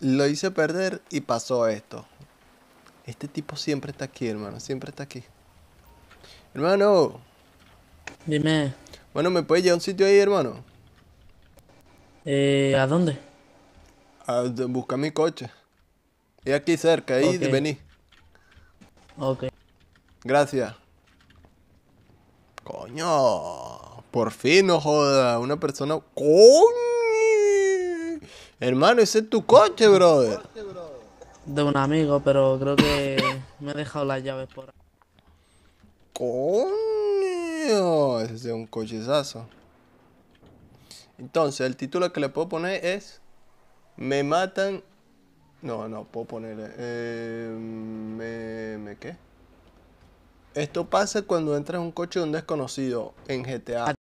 Lo hice perder y pasó esto. Este tipo siempre está aquí, hermano. Siempre está aquí. Hermano. Dime. Bueno, ¿me puedes llevar a un sitio ahí, hermano? Eh, ¿A dónde? A buscar mi coche. Y aquí cerca, ahí, de vení. Ok. Gracias. Coño. Por fin, no joda. Una persona... con. Hermano, ese es tu coche, brother. De un amigo, pero creo que me he dejado las llaves por ahí. Coño, ese es un cochezazo. Entonces, el título que le puedo poner es Me matan. No, no, puedo ponerle. Eh, me, me. ¿Qué? Esto pasa cuando entras en un coche de un desconocido en GTA.